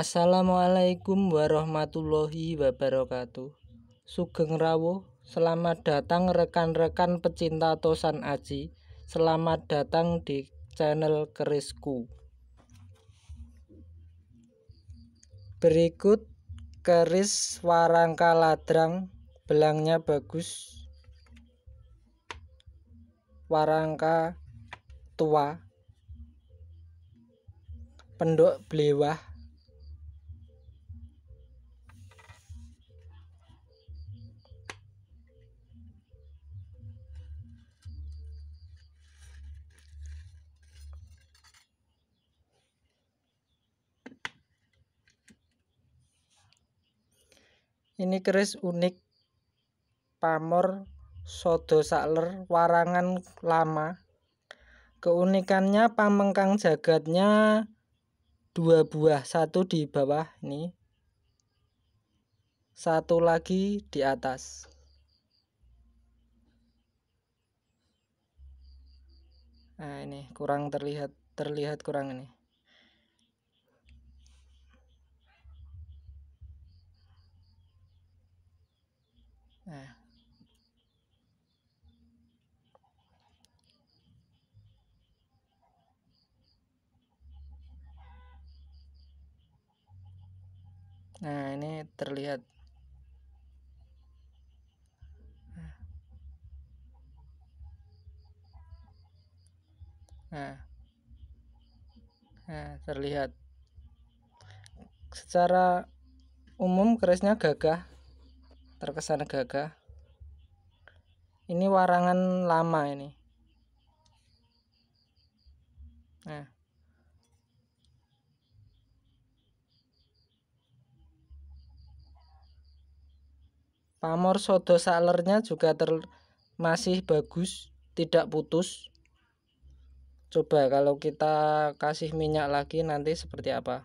Assalamualaikum warahmatullahi wabarakatuh. Sugeng Rawo selamat datang rekan-rekan pecinta Tosan Aji. Selamat datang di channel Kerisku. Berikut keris warangka ladrang, belangnya bagus. Warangka tua. Pendok beliwa. ini keris unik pamor sodo sakler warangan lama keunikannya pamengkang jagatnya dua buah satu di bawah ini satu lagi di atas nah ini kurang terlihat terlihat kurang ini Nah, ini terlihat. Nah. Nah, terlihat. Secara umum kerisnya gagah. Terkesan gagah. Ini warangan lama ini. Nah. Pamor sodo salernya juga ter masih bagus, tidak putus. Coba kalau kita kasih minyak lagi nanti seperti apa?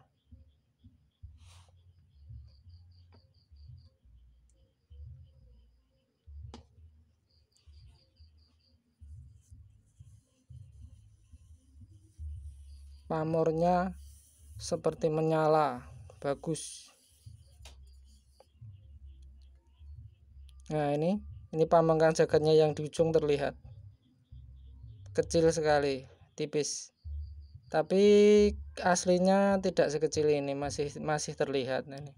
pamornya seperti menyala bagus nah ini ini pamengkang jagatnya yang di ujung terlihat kecil sekali tipis tapi aslinya tidak sekecil ini masih masih terlihat nah, ini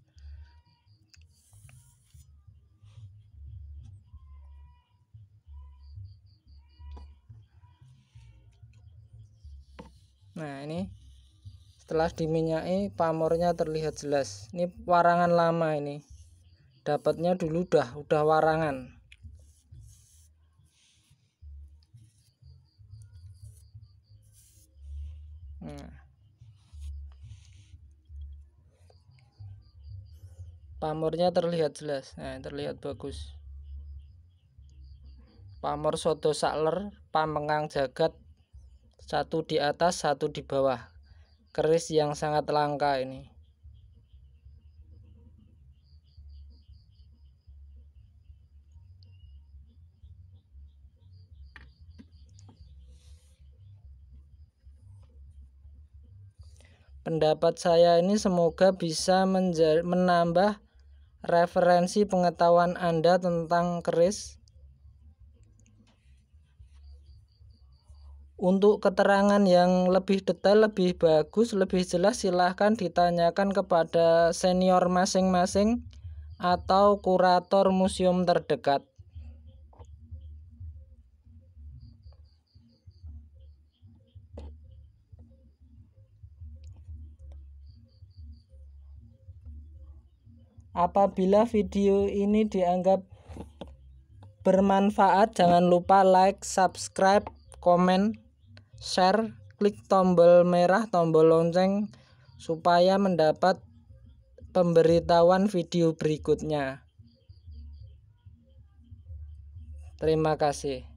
nah ini setelah diminyaki pamornya terlihat jelas ini warangan lama ini dapatnya dulu dah, udah warangan nah. pamornya terlihat jelas nah terlihat bagus pamor soto sakler pamengang jagat satu di atas satu di bawah keris yang sangat langka ini Pendapat saya ini semoga bisa menambah referensi pengetahuan Anda tentang keris. Untuk keterangan yang lebih detail, lebih bagus, lebih jelas silahkan ditanyakan kepada senior masing-masing atau kurator museum terdekat. Apabila video ini dianggap bermanfaat, jangan lupa like, subscribe, komen, share, klik tombol merah, tombol lonceng supaya mendapat pemberitahuan video berikutnya. Terima kasih.